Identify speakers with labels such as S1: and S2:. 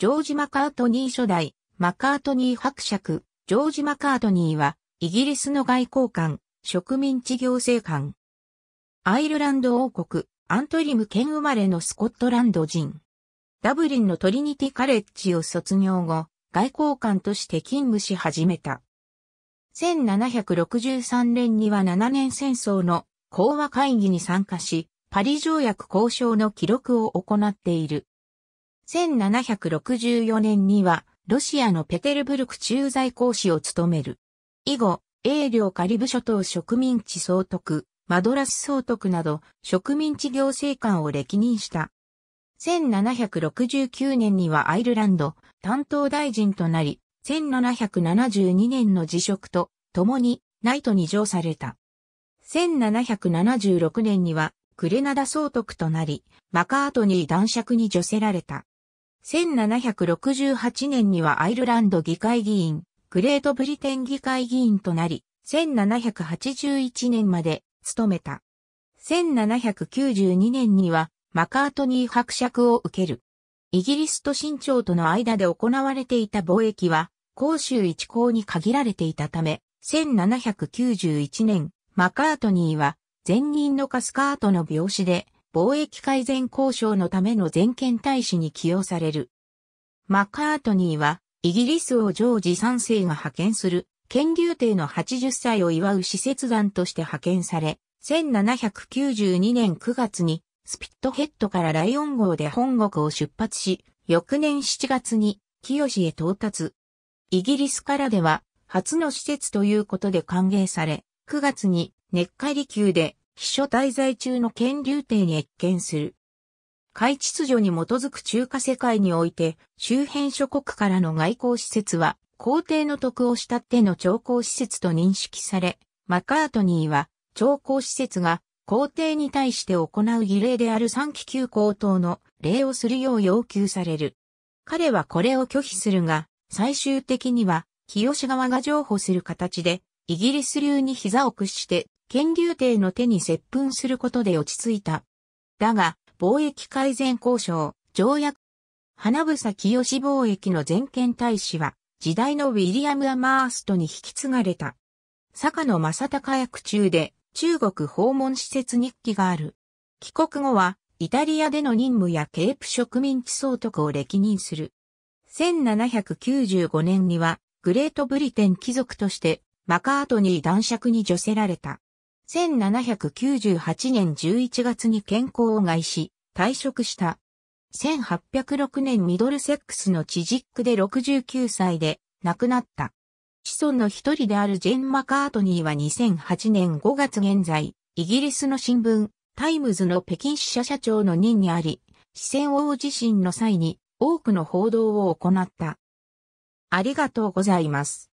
S1: ジョージ・マカートニー初代、マカートニー伯爵、ジョージ・マカートニーは、イギリスの外交官、植民地行政官。アイルランド王国、アントリム県生まれのスコットランド人。ダブリンのトリニティカレッジを卒業後、外交官として勤務し始めた。1763年には7年戦争の講和会議に参加し、パリ条約交渉の記録を行っている。1764年には、ロシアのペテルブルク駐在公使を務める。以後、英領カリブ諸島植民地総督、マドラス総督など植民地行政官を歴任した。1769年にはアイルランド担当大臣となり、1772年の辞職と共にナイトに上された。1776年にはクレナダ総督となり、マカートニー男爵に除せられた。1768年にはアイルランド議会議員、グレートブリテン議会議員となり、1781年まで務めた。1792年にはマカートニー伯爵を受ける。イギリスと新朝との間で行われていた貿易は、公衆一公に限られていたため、1791年、マカートニーは、前任のカスカートの病死で、貿易改善交渉のための全権大使に起用される。マッカートニーは、イギリスをジョージ3世が派遣する、権竜帝の80歳を祝う使節団として派遣され、1792年9月に、スピットヘッドからライオン号で本国を出発し、翌年7月に、清へ到達。イギリスからでは、初の施設ということで歓迎され、9月に、熱海離宮で秘書滞在中の権流に越見する。海秩序に基づく中華世界において、周辺諸国からの外交施設は、皇帝の徳を慕っての朝貢施設と認識され、マカートニーは、朝貢施設が皇帝に対して行う儀礼である三期級皇等の礼をするよう要求される。彼はこれを拒否するが、最終的には、清川が譲歩する形で、イギリス流に膝を屈して剣竜帝の手に接吻することで落ち着いた。だが、貿易改善交渉、条約、花房清貿易の全権大使は、時代のウィリアム・アマーストに引き継がれた。坂野正隆役中で、中国訪問施設日記がある。帰国後は、イタリアでの任務やケープ植民地総督を歴任する。1795年には、グレートブリテン貴族として、マカートニー男爵に助せられた。1798年11月に健康を害し、退職した。1806年ミドルセックスの知ックで69歳で亡くなった。子孫の一人であるジェン・マカートニーは2008年5月現在、イギリスの新聞、タイムズの北京支社社長の任にあり、四川王地震の際に多くの報道を行った。ありがとうございます。